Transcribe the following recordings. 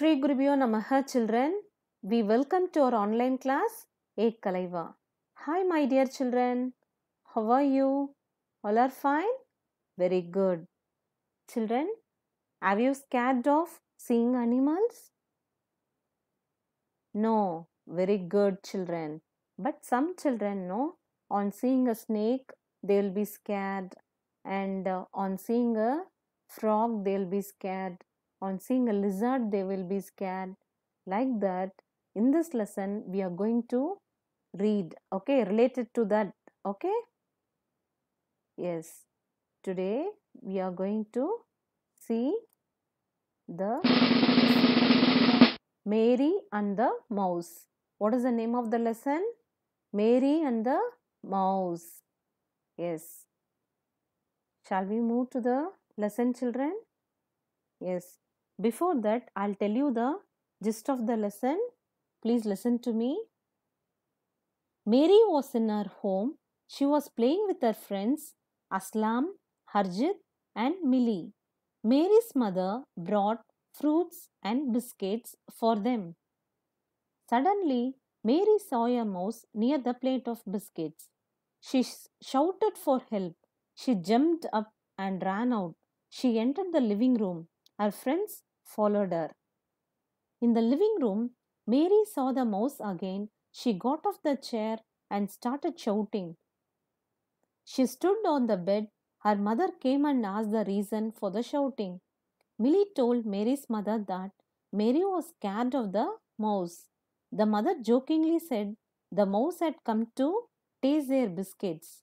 Sri Gurubhyo Namaha children. We welcome to our online class Ek Kalaiva. Hi my dear children. How are you? All are fine? Very good. Children, are you scared of seeing animals? No. Very good children. But some children know on seeing a snake they will be scared and uh, on seeing a frog they will be scared on seeing a lizard, they will be scared. Like that, in this lesson, we are going to read, okay, related to that, okay? Yes, today we are going to see the Mary and the Mouse. What is the name of the lesson? Mary and the Mouse. Yes. Shall we move to the lesson children? Yes. Before that, I'll tell you the gist of the lesson. Please listen to me. Mary was in her home. She was playing with her friends Aslam, Harjit, and Millie. Mary's mother brought fruits and biscuits for them. Suddenly, Mary saw a mouse near the plate of biscuits. She shouted for help. She jumped up and ran out. She entered the living room. Her friends followed her. In the living room, Mary saw the mouse again. She got off the chair and started shouting. She stood on the bed. Her mother came and asked the reason for the shouting. Milly told Mary's mother that Mary was scared of the mouse. The mother jokingly said the mouse had come to taste their biscuits.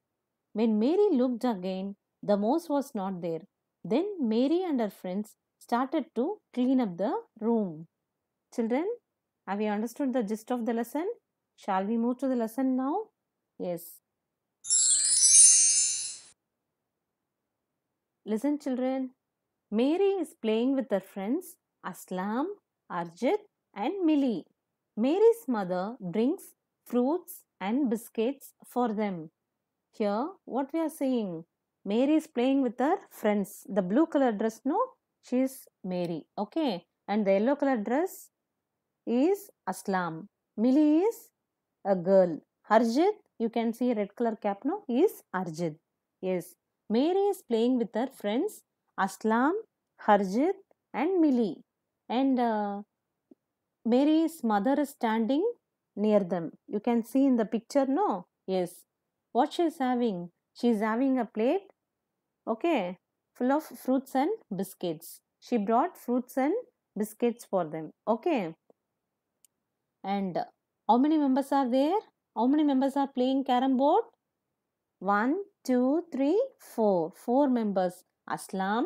When Mary looked again, the mouse was not there. Then Mary and her friends started to clean up the room. Children, have you understood the gist of the lesson? Shall we move to the lesson now? Yes. Listen, children. Mary is playing with her friends Aslam, Arjit, and Millie. Mary's mother brings fruits and biscuits for them. Here, what we are saying? Mary is playing with her friends. The blue color dress, no? she is Mary okay and the yellow color dress is Aslam Millie is a girl Harjit you can see red color cap now is Arjit yes Mary is playing with her friends Aslam Harjit and Millie and uh, Mary's mother is standing near them. You can see in the picture, no? Yes. What she is having? She is having a plate, okay, full of fruits and biscuits. She brought fruits and biscuits for them. Okay. And how many members are there? How many members are playing carom board? One, two, three, four. Four members. Aslam,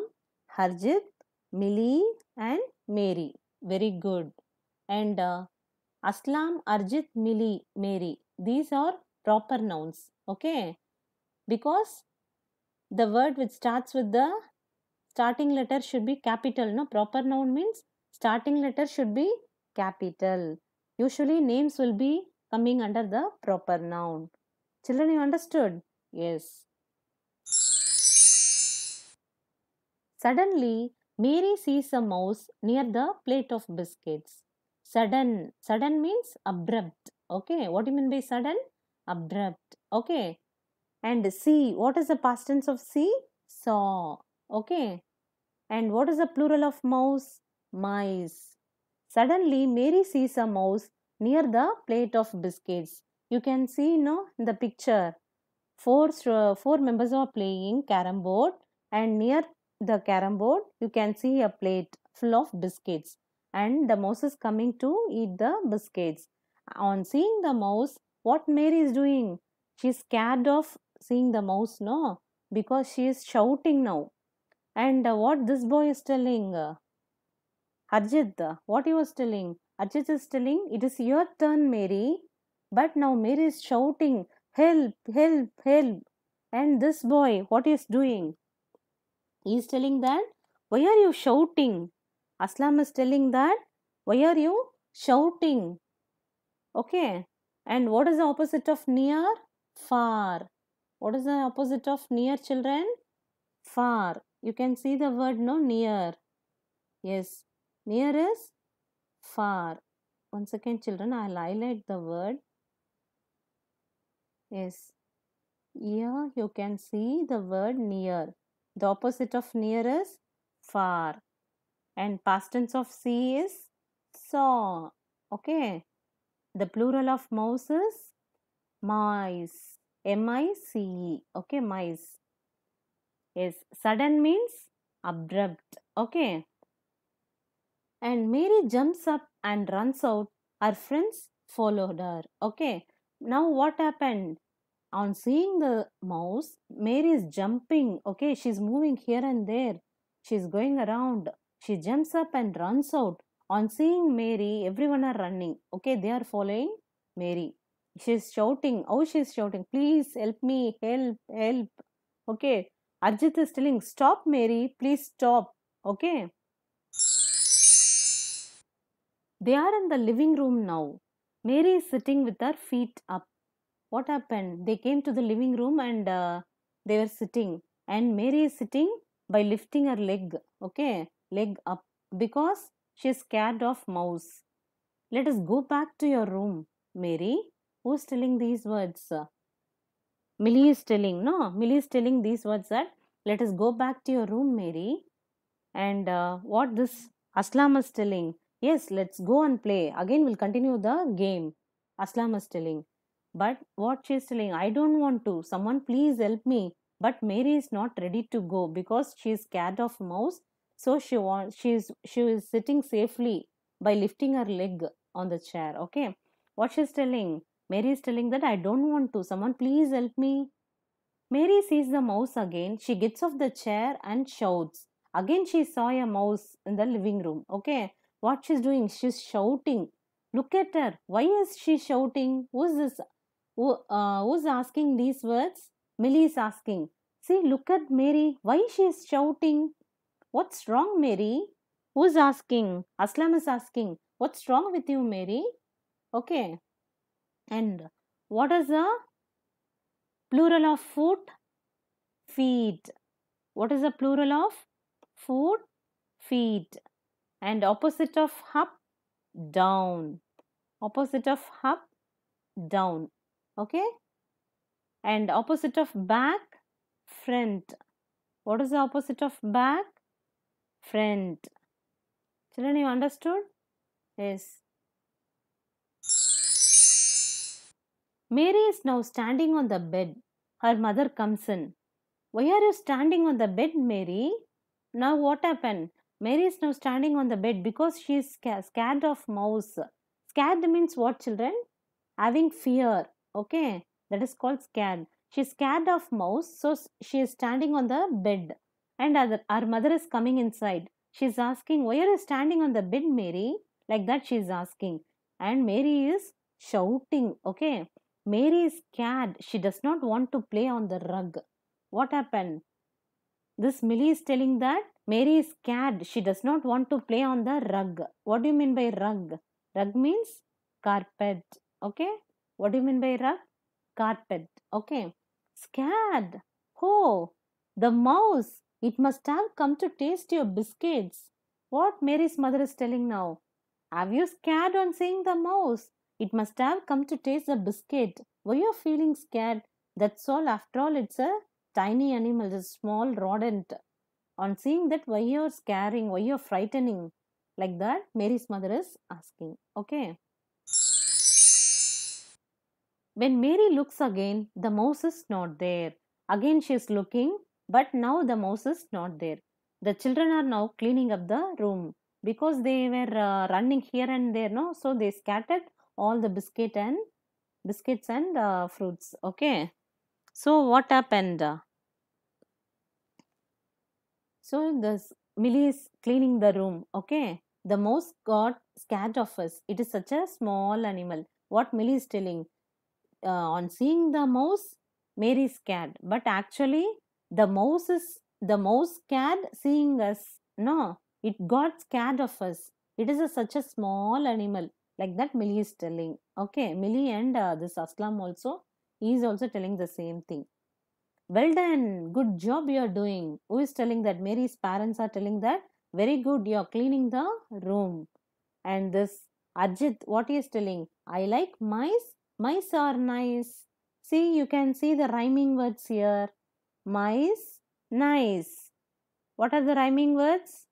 Harjit, Millie and Mary. Very good. And uh, Aslam, Arjit, Millie, Mary. These are proper nouns. Okay. Because the word which starts with the starting letter should be capital no proper noun means starting letter should be capital usually names will be coming under the proper noun children you understood yes suddenly mary sees a mouse near the plate of biscuits sudden sudden means abrupt okay what do you mean by sudden abrupt okay and see, what is the past tense of see? Saw. Okay. And what is the plural of mouse? Mice. Suddenly, Mary sees a mouse near the plate of biscuits. You can see know, in the picture. Four, uh, four members are playing carom board and near the carom board you can see a plate full of biscuits and the mouse is coming to eat the biscuits. On seeing the mouse, what Mary is doing? She is scared of seeing the mouse no because she is shouting now and uh, what this boy is telling uh, Arjit, uh, what he was telling Arjit is telling it is your turn Mary but now Mary is shouting help help help and this boy what is doing he is telling that why are you shouting Aslam is telling that why are you shouting okay and what is the opposite of near far what is the opposite of near children? Far. You can see the word no near. Yes. Near is far. Once again children I'll highlight the word. Yes. Here you can see the word near. The opposite of near is far. And past tense of see is saw. Okay. The plural of mouse is mice. M-I-C-E. Okay, mice. Yes, sudden means abrupt. Okay. And Mary jumps up and runs out. Her friends followed her. Okay. Now what happened? On seeing the mouse, Mary is jumping. Okay, she's moving here and there. She's going around. She jumps up and runs out. On seeing Mary, everyone are running. Okay, they are following Mary she's shouting, oh, she's shouting, please help me, help, help. Okay. Arjit is telling, stop, Mary, please stop. Okay. They are in the living room now. Mary is sitting with her feet up. What happened? They came to the living room and uh, they were sitting. And Mary is sitting by lifting her leg, okay, leg up because she is scared of mouse. Let us go back to your room, Mary. Who's telling these words? Millie is telling, no, Millie is telling these words that let us go back to your room, Mary. And uh, what this Aslam is telling, yes, let's go and play. Again, we'll continue the game. Aslam is telling. But what she is telling, I don't want to. Someone please help me. But Mary is not ready to go because she is scared of mouse. So she wants she is she is sitting safely by lifting her leg on the chair. Okay. What she is telling? Mary is telling that I don't want to. Someone please help me. Mary sees the mouse again. She gets off the chair and shouts. Again, she saw a mouse in the living room. Okay, what she's doing? She's shouting. Look at her. Why is she shouting? Who's this? Who, uh, who's asking these words? Millie is asking. See, look at Mary. Why she is shouting? What's wrong, Mary? Who's asking? Aslam is asking. What's wrong with you, Mary? Okay, and what is the plural of foot feet what is the plural of foot feet and opposite of up down opposite of up down okay and opposite of back front what is the opposite of back front children you understood yes Mary is now standing on the bed. Her mother comes in. Why are you standing on the bed, Mary? Now, what happened? Mary is now standing on the bed because she is scared of mouse. Scared means what, children? Having fear. Okay, that is called scared. She is scared of mouse, so she is standing on the bed. And other, our mother is coming inside. She is asking, Why are you standing on the bed, Mary? Like that, she is asking. And Mary is shouting. Okay, Mary is scared. She does not want to play on the rug. What happened? This Millie is telling that Mary is scared. She does not want to play on the rug. What do you mean by rug? Rug means carpet. Okay. What do you mean by rug? Carpet. Okay. Scared. Oh, the mouse. It must have come to taste your biscuits. What Mary's mother is telling now? Have you scared on seeing the mouse? It must have come to taste the biscuit. Why you feeling scared? That's all. After all, it's a tiny animal, a small rodent. On seeing that, why you're scaring? Why you're frightening? Like that, Mary's mother is asking. Okay. When Mary looks again, the mouse is not there. Again, she is looking, but now the mouse is not there. The children are now cleaning up the room because they were uh, running here and there, no? So they scattered all the biscuit and biscuits and uh, fruits okay so what happened so this millie is cleaning the room okay the mouse got scared of us it is such a small animal what millie is telling uh, on seeing the mouse mary is scared but actually the mouse is the mouse scared seeing us no it got scared of us it is a, such a small animal like that Millie is telling. Okay, Millie and uh, this Aslam also, he is also telling the same thing. Well done, good job you are doing. Who is telling that? Mary's parents are telling that. Very good, you are cleaning the room. And this Ajit, what he is telling? I like mice. Mice are nice. See, you can see the rhyming words here. Mice, nice. What are the rhyming words?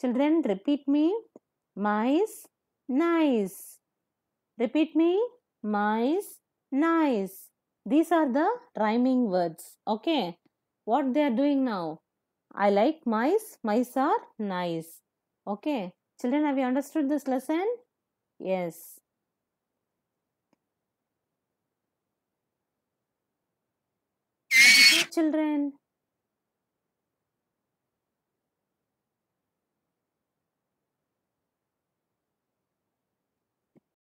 Children, repeat me. Mice, nice. Repeat me. Mice, nice. These are the rhyming words. Okay. What they are doing now? I like mice. Mice are nice. Okay. Children, have you understood this lesson? Yes. children